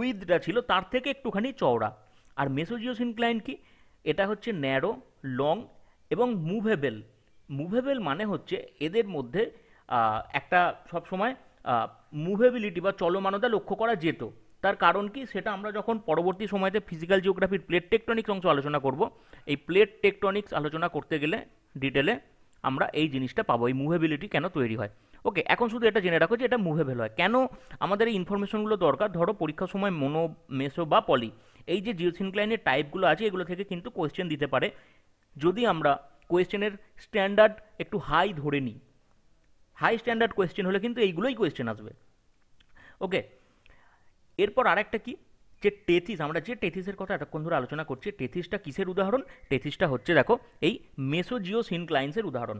Speaker 1: উইথটা ছিল তার থেকে একটুখানি চওড়া আর মেসোজিওস ইনক্লাইন কি এটা হচ্ছে ন্যারো লং এবং মুভেবেল মুভেবেল মানে হচ্ছে এদের মধ্যে একটা সবসময় মুভেবিলিটি বা চলমানতা লক্ষ্য করা যেত তার কারণ কি সেটা আমরা যখন পরবর্তী সময়তে ফিজিক্যাল জিওগ্রাফির প্লেট টেকটনিক্স অংশ আলোচনা করব এই প্লেট টেকটনিক্স আলোচনা করতে গেলে ডিটেলে আমরা এই জিনিসটা পাবো এই মুভেবিলিটি কেন তৈরি হয় ওকে এখন শুধু এটা জেনে রাখো যে এটা মুভেবেল হয় কেন আমাদের এই ইনফরমেশনগুলো দরকার ধরো পরীক্ষার সময় মনো মেসো বা পলি এই যে জিওসিনক্লাইনের টাইপগুলো আছে এগুলো থেকে কিন্তু কোয়েশ্চেন দিতে পারে যদি আমরা কোয়েশ্চেনের স্ট্যান্ডার্ড একটু হাই ধরে নিই হাই স্ট্যান্ডার্ড কোয়েশ্চেন হলে কিন্তু এইগুলোই কোয়েশ্চেন আসবে ওকে এরপর আরেকটা কি যে টেথিস আমরা যে টেথিসের কথা এতক্ষণ ধরে আলোচনা করছি টেথিসটা কিসের উদাহরণ টেথিসটা হচ্ছে দেখো এই মেসোজিওসিন ক্লাইন্সের উদাহরণ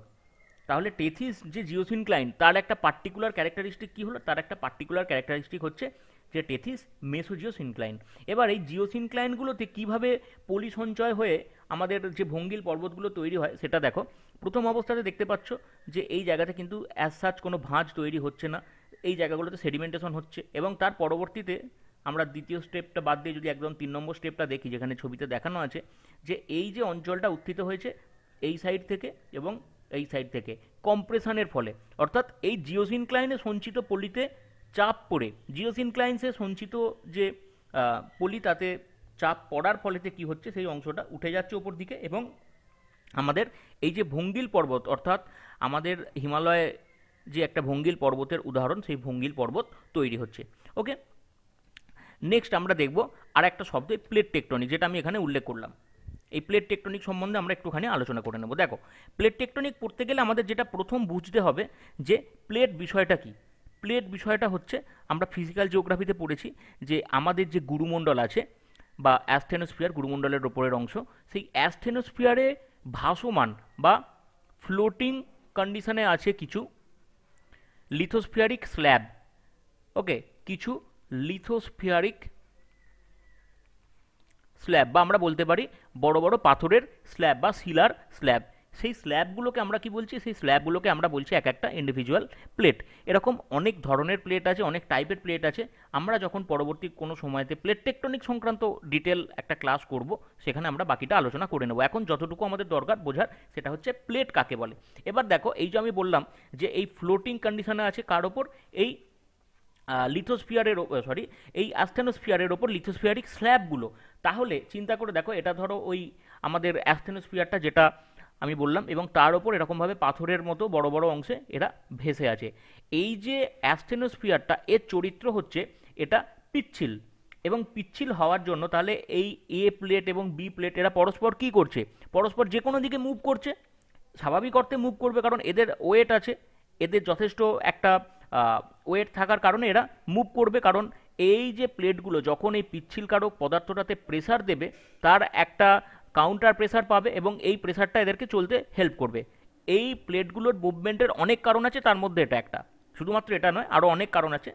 Speaker 1: তাহলে টেথিস যে জিওসিন ক্লাইন তার একটা পার্টিকুলার ক্যারেক্টারিস্টিক কী হলো তার একটা পার্টিকুলার ক্যারেক্টারিস্টিক হচ্ছে যে টেথিস মেসোজিওসিন ক্লাইন এবার এই জিওসিন ক্লাইনগুলোতে কীভাবে পলি সঞ্চয় হয়ে আমাদের যে ভঙ্গিল পর্বতগুলো তৈরি হয় সেটা দেখো প্রথম অবস্থাতে দেখতে পাচ্ছ যে এই জায়গাতে কিন্তু অ্যাজ সাচ কোনো ভাঁজ তৈরি হচ্ছে না এই জায়গাগুলোতে সেডিমেন্টেশন হচ্ছে এবং তার পরবর্তীতে আমরা দ্বিতীয় স্টেপটা বাদ দিয়ে যদি একদম তিন নম্বর স্টেপটা দেখি যেখানে ছবিতে দেখানো আছে যে এই যে অঞ্চলটা উত্থিত হয়েছে এই সাইড থেকে এবং এই সাইড থেকে কম্প্রেশনের ফলে অর্থাৎ এই জিওসিনক্লাইনে সঞ্চিত পলিতে চাপ পড়ে জিওসিনক্লাইন্সে সঞ্চিত যে পলি তাতে চাপ পড়ার ফলেতে কি হচ্ছে সেই অংশটা উঠে যাচ্ছে ওপর দিকে এবং আমাদের এই যে ভঙ্গিল পর্বত অর্থাৎ আমাদের হিমালয় যে একটা ভঙ্গিল পর্বতের উদাহরণ সেই ভঙ্গিল পর্বত তৈরি হচ্ছে ওকে নেক্সট আমরা দেখব আর একটা শব্দ প্লেট টেকটনিক যেটা আমি এখানে উল্লেখ করলাম এই প্লেট টেকটনিক সম্বন্ধে আমরা একটুখানি আলোচনা করে নেব দেখো প্লেট টেকটনিক পড়তে গেলে আমাদের যেটা প্রথম বুঝতে হবে যে প্লেট বিষয়টা কি প্লেট বিষয়টা হচ্ছে আমরা ফিজিক্যাল জিওগ্রাফিতে পড়েছি যে আমাদের যে গুরুমণ্ডল আছে বা অ্যাস্থেনোস্ফিয়ার গুরুমণ্ডলের ওপরের অংশ সেই অ্যাস্থেনোস্ফিয়ারে ভাসমান বা ফ্লোটিং কন্ডিশনে আছে কিছু লিথোস্ফিয়ারিক স্ল্যাব ওকে কিছু লিথোস্ফিয়ারিক স্ল্যাব বা আমরা বলতে পারি বড় বড় পাথরের স্ল্যাব বা শিলার স্ল্যাব সেই স্ল্যাবগুলোকে আমরা কি বলছি সেই স্ল্যাবগুলোকে আমরা বলছি এক একটা ইন্ডিভিজুয়াল প্লেট এরকম অনেক ধরনের প্লেট আছে অনেক টাইপের প্লেট আছে আমরা যখন পরবর্তী কোনো সময়তে প্লেট টেকটনিক সংক্রান্ত ডিটেল একটা ক্লাস করব সেখানে আমরা বাকিটা আলোচনা করে নেব এখন যতটুকু আমাদের দরকার বোঝার সেটা হচ্ছে প্লেট কাকে বলে এবার দেখো এই যে আমি বললাম যে এই ফ্লোটিং কন্ডিশনে আছে কার ওপর এই লিথোস্ফিয়ারের সরি এই অ্যাস্থেনোস্ফিয়ারের ওপর লিথোস্ফিয়ারিক স্ল্যাবগুলো তাহলে চিন্তা করে দেখো এটা ধরো ওই আমাদের অ্যাস্থেনোস্ফিয়ারটা যেটা আমি বললাম এবং তার ওপর এরকমভাবে পাথরের মতো বড় বড় অংশে এরা ভেসে আছে এই যে অ্যাস্টেনোস্ফিয়ারটা এর চরিত্র হচ্ছে এটা পিচ্ছিল এবং পিচ্ছিল হওয়ার জন্য তাহলে এই এ প্লেট এবং বি প্লেট এরা পরস্পর কি করছে পরস্পর যে কোনো দিকে মুভ করছে স্বাভাবিক অর্থে মুভ করবে কারণ এদের ওয়েট আছে এদের যথেষ্ট একটা ওয়েট থাকার কারণে এরা মুভ করবে কারণ এই যে প্লেটগুলো যখন এই পিচ্ছিল কারক পদার্থটাতে প্রেসার দেবে তার একটা কাউন্টার প্রেসার পাবে এবং এই প্রেসারটা এদেরকে চলতে হেল্প করবে এই প্লেটগুলোর মুভমেন্টের অনেক কারণ আছে তার মধ্যে এটা একটা শুধুমাত্র এটা নয় আরও অনেক কারণ আছে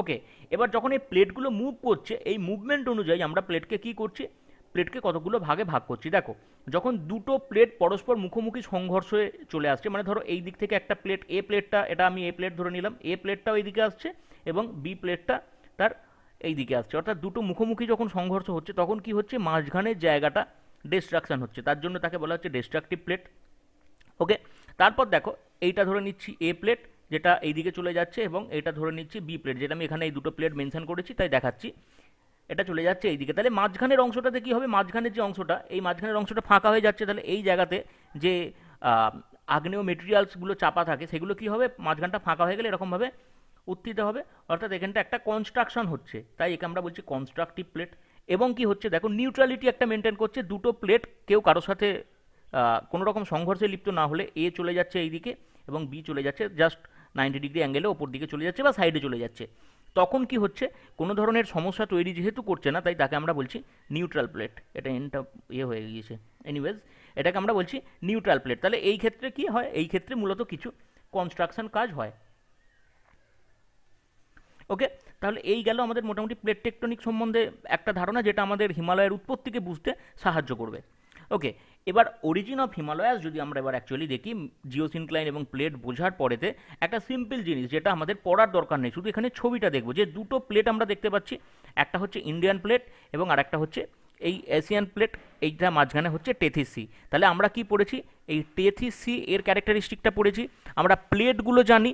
Speaker 1: ওকে এবার যখন এই প্লেটগুলো মুভ করছে এই মুভমেন্ট অনুযায়ী আমরা প্লেটকে কি করছি প্লেটকে কতগুলো ভাগে ভাগ করছি দেখো যখন দুটো প্লেট পরস্পর মুখোমুখি সংঘর্ষ হয়ে চলে আসছে মানে ধরো এই দিক থেকে একটা প্লেট এ প্লেটটা এটা আমি এ প্লেট ধরে নিলাম এ প্লেটটাও এইদিকে আসছে এবং বি প্লেটটা তার এই দিকে আসছে অর্থাৎ দুটো মুখোমুখি যখন সংঘর্ষ হচ্ছে তখন কি হচ্ছে মাঝখানের জায়গাটা ডিস্ট্রাকশান হচ্ছে তার জন্য তাকে বলা হচ্ছে ডিস্ট্রাকটিভ প্লেট ওকে তারপর দেখো এইটা ধরে নিচ্ছি এ প্লেট যেটা এইদিকে চলে যাচ্ছে এবং এটা ধরে নিচ্ছি বি প্লেট যেটা আমি এখানে এই দুটো প্লেট মেনশন করেছি তাই দেখাচ্ছি এটা চলে যাচ্ছে এইদিকে তাহলে মাঝখানের অংশটাতে কী হবে মাঝখানের যে অংশটা এই মাঝখানের অংশটা ফাঁকা হয়ে যাচ্ছে তাহলে এই জায়গাতে যে আগ্নেয় মেটেরিয়ালসগুলো চাপা থাকে সেগুলো কি হবে মাঝখানটা ফাঁকা হয়ে গেলে এরকমভাবে উত্থিত হবে অর্থাৎ এখানটা একটা কনস্ট্রাকশন হচ্ছে তাই একে আমরা বলছি কনস্ট্রাকটিভ প্লেট এবং কি হচ্ছে দেখো নিউট্রালিটি একটা মেনটেন করছে দুটো প্লেট কেউ কারোর সাথে কোনো রকম সংঘর্ষে লিপ্ত না হলে এ চলে যাচ্ছে এইদিকে এবং বি চলে যাচ্ছে জাস্ট নাইনটি ডিগ্রি অ্যাঙ্গেলে ওপর দিকে চলে যাচ্ছে বা সাইডে চলে যাচ্ছে তখন কি হচ্ছে কোনো ধরনের সমস্যা তৈরি যেহেতু করছে না তাই তাকে আমরা বলছি নিউট্রাল প্লেট এটা এনটা ইয়ে হয়ে গিয়েছে এনিওয়েজ এটাকে আমরা বলছি নিউট্রাল প্লেট তাহলে এই ক্ষেত্রে কি হয় এই ক্ষেত্রে মূলত কিছু কনস্ট্রাকশন কাজ হয় ওকে তাহলে এই গেল আমাদের মোটামুটি প্লেট টেকটনিক সম্বন্ধে একটা ধারণা যেটা আমাদের হিমালয়ের উৎপত্তিকে বুঝতে সাহায্য করবে ওকে এবার অরিজিন অফ হিমালয়াস যদি আমরা এবার অ্যাকচুয়ালি দেখি জিওসিনক্লাইন এবং প্লেট বোঝার পরেতে একটা সিম্পল জিনিস যেটা আমাদের পড়ার দরকার নেই শুধু এখানে ছবিটা দেখবো যে দুটো প্লেট আমরা দেখতে পাচ্ছি একটা হচ্ছে ইন্ডিয়ান প্লেট এবং আরেকটা হচ্ছে এই এশিয়ান প্লেট এইটা মাঝখানে হচ্ছে টেথিস সি তাহলে আমরা কি পড়েছি এই টেথিস সি এর ক্যারেক্টারিস্টিকটা পড়েছি আমরা প্লেটগুলো জানি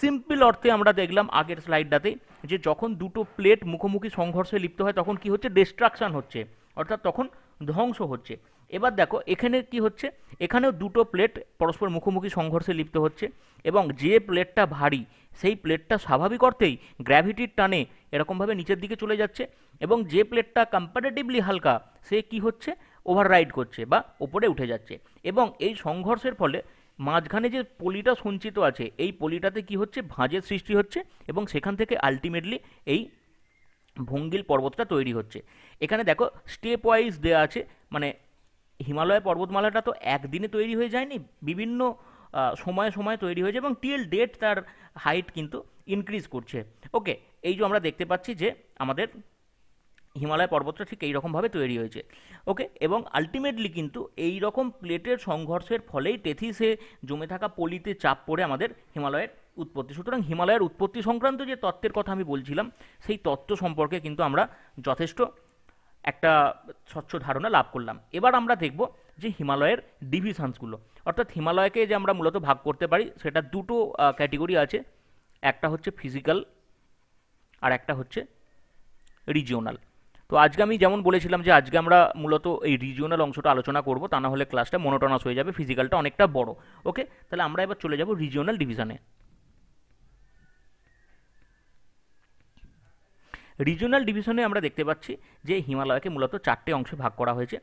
Speaker 1: সিম্পল অর্থে আমরা দেখলাম আগের স্লাইডটাতে যে যখন দুটো প্লেট মুখোমুখি সংঘর্ষে লিপ্ত হয় তখন কি হচ্ছে ডিস্ট্রাকশান হচ্ছে অর্থাৎ তখন ধ্বংস হচ্ছে এবার দেখো এখানে কি হচ্ছে এখানেও দুটো প্লেট পরস্পর মুখোমুখি সংঘর্ষে লিপ্ত হচ্ছে এবং যে প্লেটটা ভারী সেই প্লেটটা স্বাভাবিক অর্থেই গ্র্যাভিটির টানে এরকমভাবে নিচের দিকে চলে যাচ্ছে এবং যে প্লেটটা কম্পারেটিভলি হালকা সে কি হচ্ছে ওভাররাইড করছে বা ওপরে উঠে যাচ্ছে এবং এই সংঘর্ষের ফলে মাঝখানে যে পলিটা সঞ্চিত আছে এই পলিটাতে কি হচ্ছে ভাঁজের সৃষ্টি হচ্ছে এবং সেখান থেকে আলটিমেটলি এই ভঙ্গিল পর্বতটা তৈরি হচ্ছে এখানে দেখো স্টেপ ওয়াইজ দেওয়া আছে মানে হিমালয় পর্বতমালাটা তো একদিনে তৈরি হয়ে যায়নি বিভিন্ন সময়ে সময়ে তৈরি হয়েছে এবং টিল ডেট তার হাইট কিন্তু ইনক্রিজ করছে ওকে এই যে আমরা দেখতে পাচ্ছি যে আমাদের হিমালয় পর্বতটা ঠিক এইরকমভাবে তৈরি হয়েছে ওকে এবং আলটিমেটলি কিন্তু এই রকম প্লেটের সংঘর্ষের ফলেই তেথিসে জমে থাকা পলিতে চাপ পড়ে আমাদের হিমালয়ের উৎপত্তি সুতরাং হিমালয়ের উৎপত্তি সংক্রান্ত যে তত্ত্বের কথা আমি বলছিলাম সেই তত্ত্ব সম্পর্কে কিন্তু আমরা যথেষ্ট একটা স্বচ্ছ ধারণা লাভ করলাম এবার আমরা দেখব যে হিমালয়ের ডিভিশনসগুলো অর্থাৎ হিমালয়কে যে আমরা মূলত ভাগ করতে পারি সেটা দুটো ক্যাটেগরি আছে একটা হচ্ছে ফিজিক্যাল আর একটা হচ্ছে রিজিওনাল তো আজকে আমি যেমন বলেছিলাম যে আজকে আমরা মূলত এই রিজিওনাল অংশটা আলোচনা করব তা না হলে ক্লাসটা মনোটনাস হয়ে যাবে ফিজিক্যালটা অনেকটা বড় ওকে তাহলে আমরা এবার চলে যাব রিজিওনাল ডিভিশনে রিজিওনাল ডিভিশনে আমরা দেখতে পাচ্ছি যে হিমালয়কে মূলত চারটে অংশে ভাগ করা হয়েছে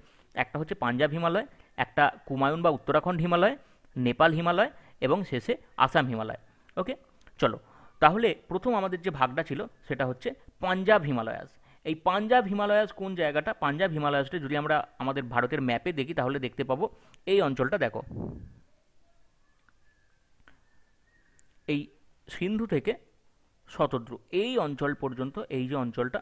Speaker 1: একটা হচ্ছে পাঞ্জাব হিমালয় একটা কুমায়ুন বা উত্তরাখণ্ড হিমালয় নেপাল হিমালয় এবং শেষে আসাম হিমালয় ওকে চলো তাহলে প্রথম আমাদের যে ভাগটা ছিল সেটা হচ্ছে পাঞ্জাব হিমালয়াস এই পাঞ্জাব হিমালয়াস কোন জায়গাটা পাঞ্জাব হিমালয়াসটা যদি আমরা আমাদের ভারতের ম্যাপে দেখি তাহলে দেখতে পাবো এই অঞ্চলটা দেখো এই সিন্ধু থেকে শতদ্রু এই অঞ্চল পর্যন্ত এই যে অঞ্চলটা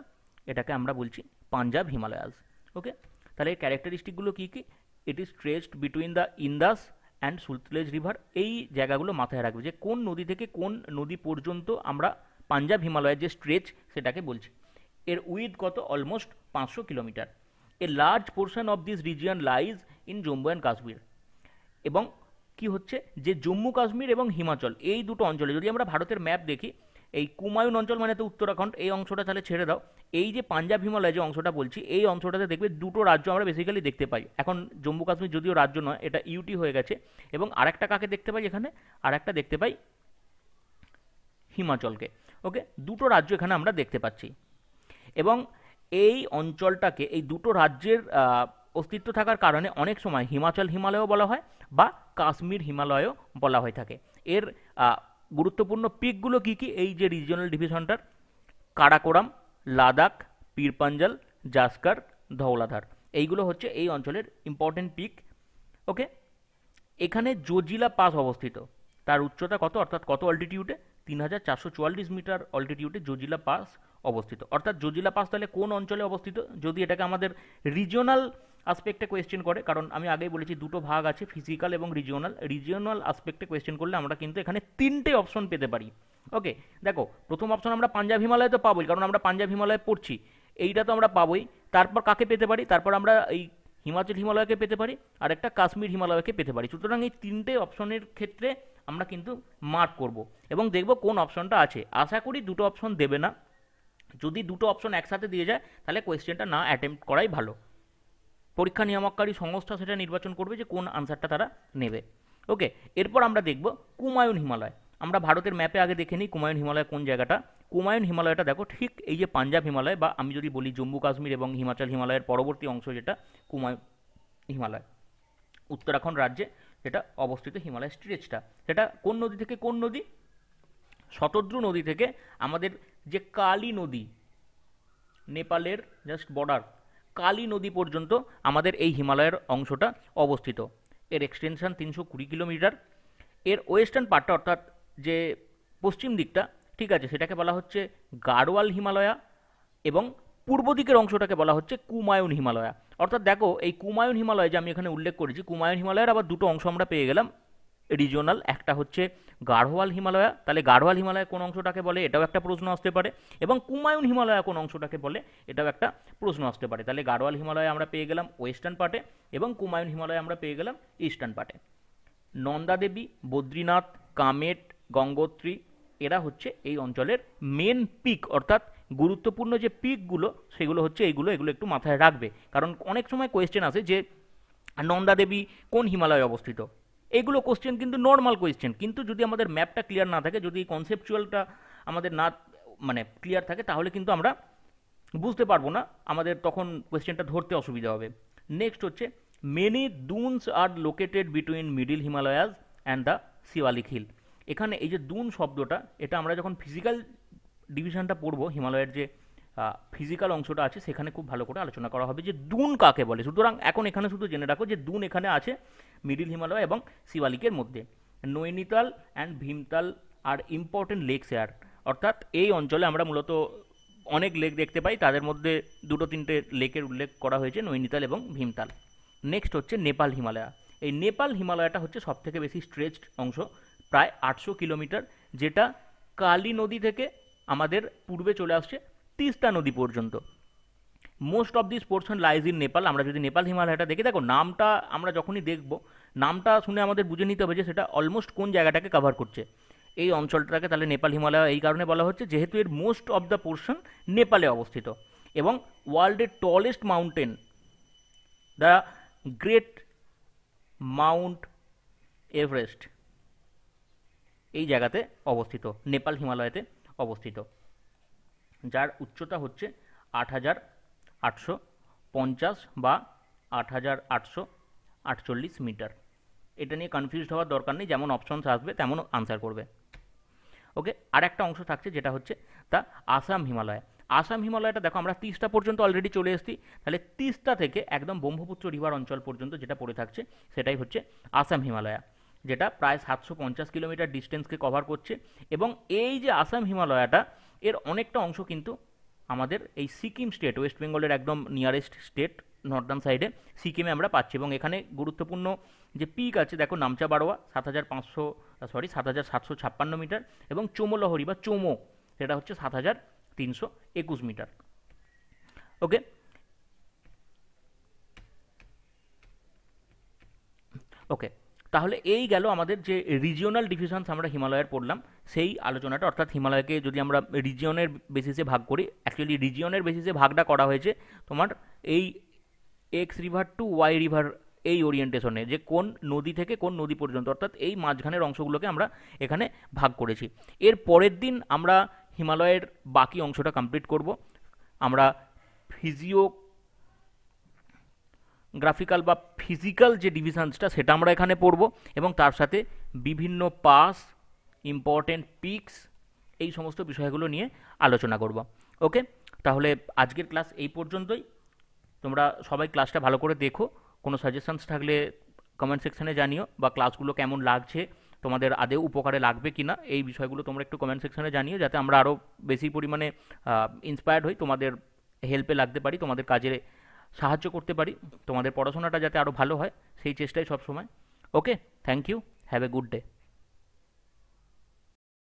Speaker 1: এটাকে আমরা বলছি পাঞ্জাব হিমালয়াস ওকে তাহলে এই ক্যারেক্টারিস্টিকগুলো কী কী it is stretched between the Indus and Sutlej river এই জায়গাগুলো মাথায় রাখবে যে কোন নদী থেকে কোন নদী পর্যন্ত আমরা পাঞ্জাব হিমালয়ের যে স্ট্রেচ সেটাকে বলছি এর উইথ কত অলমোস্ট পাঁচশো kilometre a large portion of this region lies in Jammu and Kashmir এবং কি হচ্ছে যে জম্মু কাশ্মীর এবং হিমাচল এই দুটো অঞ্চলে যদি আমরা ভারতের ম্যাপ দেখি এই কুমায়ুন অঞ্চল মানে তো উত্তরাখণ্ড এই অংশটা তাহলে ছেড়ে দাও এই যে পাঞ্জাব হিমালয় যে অংশটা বলছি এই অংশটাতে দেখবে দুটো রাজ্য আমরা বেসিক্যালি দেখতে পাই এখন জম্মু কাশ্মীর যদিও রাজ্য নয় এটা ইউটি হয়ে গেছে এবং আরেকটা কাকে দেখতে পাই এখানে আরেকটা দেখতে পাই হিমাচলকে ওকে দুটো রাজ্য এখানে আমরা দেখতে পাচ্ছি এবং এই অঞ্চলটাকে এই দুটো রাজ্যের অস্তিত্ব থাকার কারণে অনেক সময় হিমাচল হিমালয়ও বলা হয় বা কাশ্মীর হিমালয়ও বলা হয়ে থাকে এর গুরুত্বপূর্ণ পিকগুলো কী কী এই যে রিজিওনাল ডিভিশনটার কারাকোরাম লাদাখ পীরপাঞ্জাল জাস্কার ধৌলাধার এইগুলো হচ্ছে এই অঞ্চলের ইম্পর্টেন্ট পিক ওকে এখানে জোজিলা পাস অবস্থিত তার উচ্চতা কত অর্থাৎ কত অল্টিটিউডে তিন হাজার চারশো চুয়াল্লিশ মিটার অল্টিটিউডে জোজিলা পাস অবস্থিত অর্থাৎ জোজিলা পাস তাহলে কোন অঞ্চলে অবস্থিত যদি এটাকে আমাদের রিজিওনাল আসপেক্টে কোয়েশ্চেন করে কারণ আমি আগেই বলেছি দুটো ভাগ আছে ফিজিক্যাল এবং রিজিওনাল রিজিওনাল আসপেক্টে কোয়েশ্চেন করলে আমরা কিন্তু এখানে তিনটে অপশন পেতে পারি ওকে দেখো প্রথম অপশন আমরা পাঞ্জাব হিমালয় তো পাবোই কারণ আমরা পাঞ্জাব হিমালয়ে পড়ছি এইটা তো আমরা পাবোই তারপর কাকে পেতে পারি তারপর আমরা এই হিমাচল হিমালয়কে পেতে পারি আর একটা কাশ্মীর হিমালয়কে পেতে পারি সুতরাং এই তিনটে অপশনের ক্ষেত্রে আমরা কিন্তু মার্ক করব এবং দেখব কোন অপশনটা আছে আশা করি দুটো অপশন দেবে না যদি দুটো অপশন একসাথে দিয়ে যায় তাহলে কোয়েশ্চেনটা না অ্যাটেম্প্ট করাই ভালো পরীক্ষা নিয়ামককারী সংস্থা সেটা নির্বাচন করবে যে কোন আনসারটা তারা নেবে ওকে এরপর আমরা দেখব কুমায়ুন হিমালয় আমরা ভারতের ম্যাপে আগে দেখে নিই কুমায়ুন হিমালয় কোন জায়গাটা কুমায়ুন হিমালয়টা দেখো ঠিক এই যে পাঞ্জাব হিমালয় বা আমি যদি বলি জম্মু কাশ্মীর এবং হিমাচল হিমালয়ের পরবর্তী অংশ যেটা কুমায়ুন হিমালয় উত্তরাখণ্ড রাজ্যে যেটা অবস্থিত হিমালয় স্ট্রেচটা সেটা কোন নদী থেকে কোন নদী শতদ্রু নদী থেকে আমাদের যে কালী নদী নেপালের জাস্ট বর্ডার কালী নদী পর্যন্ত আমাদের এই হিমালয়ের অংশটা অবস্থিত এর এক্সটেনশন তিনশো কুড়ি কিলোমিটার এর ওয়েস্টার্ন পার্টটা অর্থাৎ যে পশ্চিম দিকটা ঠিক আছে সেটাকে বলা হচ্ছে গাড়োয়াল হিমালয়া এবং পূর্ব দিকের অংশটাকে বলা হচ্ছে কুমায়ুন হিমালয়া অর্থাৎ দেখো এই কুমায়ুন হিমালয় যে আমি এখানে উল্লেখ করেছি কুমায়ুন হিমালয়ের আবার দুটো অংশ আমরা পেয়ে গেলাম রিজিওনাল একটা হচ্ছে গাঢ়ওয়াল হিমালয়া তাহলে গাঢ়ওয়াল হিমালয় কোন অংশটাকে বলে এটাও একটা প্রশ্ন আসতে পারে এবং কুমায়ুন হিমালয়া কোন অংশটাকে বলে এটাও একটা প্রশ্ন আসতে পারে তাহলে গাড়ওয়াল হিমালয় আমরা পেয়ে গেলাম ওয়েস্টার্ন পার্টে এবং কুমায়ুন হিমালয় আমরা পেয়ে গেলাম ইস্টার্ন পার্টে নন্দা দেবী বদ্রীনাথ কামেট গঙ্গোত্রী এরা হচ্ছে এই অঞ্চলের মেন পিক অর্থাৎ গুরুত্বপূর্ণ যে পিকগুলো সেগুলো হচ্ছে এইগুলো এগুলো একটু মাথায় রাখবে কারণ অনেক সময় কোয়েশ্চেন আসে যে নন্দা দেবী কোন হিমালয়ে অবস্থিত এগুলো কোশ্চেন কিন্তু নর্মাল কোয়েশ্চেন কিন্তু যদি আমাদের ম্যাপটা ক্লিয়ার না থাকে যদি কনসেপচুয়ালটা আমাদের না মানে ক্লিয়ার থাকে তাহলে কিন্তু আমরা বুঝতে পারবো না আমাদের তখন কোয়েশ্চেনটা ধরতে অসুবিধা হবে নেক্সট হচ্ছে many duns are located between middle Himalayas and the Shiwalik hill এখানে এই যে দুন শব্দটা এটা আমরা যখন ফিজিক্যাল ডিভিশনটা পড়ব হিমালয়ের যে ফিজিক্যাল অংশটা আছে সেখানে খুব ভালো করে আলোচনা করা হবে যে দুন কাকে বলে সুতরাং এখন এখানে শুধু জেনে রাখো যে দুন এখানে আছে মিডিল হিমালয় এবং শিবালিকের মধ্যে Nainital and Bhimtal are important lake here অর্থাৎ এই অঞ্চলে আমরা মূলত অনেক লেক দেখতে পাই তাদের মধ্যে দুটো তিনটে লেকের উল্লেখ করা হয়েছে নৈনিতাল এবং ভীমতাল নেক্সট হচ্ছে নেপাল হিমালয়া এই নেপাল হিমালয়াটা হচ্ছে সবথেকে বেশি স্ট্রেচড অংশ প্রায় আটশো কিলোমিটার যেটা কালী নদী থেকে আমাদের পূর্বে চলে আসছে তিস্তা নদী পর্যন্ত most of this portion lies in Nepal আমরা যদি নেপাল হিমালয়টা দেখি দেখো নামটা আমরা যখনই দেখব নামটা শুনে আমাদের বুঝে নিতে হবে যে সেটা অলমোস্ট কোন জায়গাটাকে কভার করছে এই অঞ্চলটাকে তাহলে নেপাল হিমালয় এই কারণে বলা হচ্ছে যেহেতু এর মোস্ট অফ দ্য পোর্শন নেপালে অবস্থিত এবং ওয়ার্ল্ডের tallest mountain the great Mount Everest এই জায়গাতে অবস্থিত নেপাল হিমালয়তে অবস্থিত যার উচ্চতা হচ্ছে আট হাজার আটশো পঞ্চাশ বা আট হাজার আটশো আটচল্লিশ মিটার এটা নিয়ে কনফিউজড হওয়ার দরকার নেই যেমন অপশনস আসবে তেমন আনসার করবে ওকে আর একটা অংশ থাকছে যেটা হচ্ছে তা আসাম হিমালয় আসাম হিমালয়টা দেখো আমরা তিরিশটা পর্যন্ত অলরেডি চলে এসেছি তাহলে তিস্তা থেকে একদম ব্রহ্মপুত্র রিভার অঞ্চল পর্যন্ত যেটা পড়ে থাকছে সেটাই হচ্ছে আসাম হিমালয়া যেটা প্রায় সাতশো পঞ্চাশ কিলোমিটার ডিস্টেন্সকে কভার করছে এবং এই যে আসাম হিমালয়াটা এর অনেকটা অংশ কিন্তু আমাদের এই সিকিম স্টেট ওয়েস্ট বেঙ্গলের একদম নিয়ারেস্ট স্টেট নর্দার্ন সাইডে সিকিমে আমরা পাচ্ছি এবং এখানে গুরুত্বপূর্ণ যে পিক আছে দেখো নামচা বারোয়া সাত হাজার পাঁচশো সরি সাত হাজার সাতশো ছাপ্পান্ন মিটার এবং চোমলহরি বা চোমো সেটা হচ্ছে সাত হাজার তিনশো একুশ মিটার ওকে ওকে তাহলে এই গেল আমাদের যে রিজিওনাল ডিভিশনস আমরা হিমালয়ের পড়লাম সেই আলোচনাটা অর্থাৎ হিমালয়কে যদি আমরা রিজিয়নের বেসিসে ভাগ করি অ্যাকচুয়ালি রিজিয়নের বেসিসে ভাগটা করা হয়েছে তোমার এই X river to Y river এই ওরিয়েন্টেশনে যে কোন নদী থেকে কোন নদী পর্যন্ত অর্থাৎ এই মাঝখানের অংশগুলোকে আমরা এখানে ভাগ করেছি এর পরের দিন আমরা হিমালয়ের বাকি অংশটা কমপ্লিট করব আমরা ফিজিও গ্রাফিক্যাল বা ফিজিক্যাল যে ডিভিশনসটা সেটা আমরা এখানে পড়ব এবং তার সাথে বিভিন্ন পাস ইম্পর্টেন্ট পিক্স এই সমস্ত বিষয়গুলো নিয়ে আলোচনা করব ওকে তাহলে আজকের ক্লাস এই পর্যন্তই তোমরা সবাই ক্লাসটা ভালো করে দেখো কোনো সাজেশনস থাকলে কমেন্ট সেকশানে জানিও বা ক্লাসগুলো কেমন লাগছে তোমাদের আদেও উপকারে লাগবে কি না এই বিষয়গুলো তোমরা একটু কমেন্ট সেকশানে জানিও যাতে আমরা আরও বেশি পরিমাণে ইন্সপায়ার্ড হই তোমাদের হেল্পে লাগতে পারি তোমাদের কাজের সাহায্য করতে পারি তোমাদের পড়াশোনাটা যাতে আরও ভালো হয় সেই চেষ্টাই সবসময় okay thank you have a good day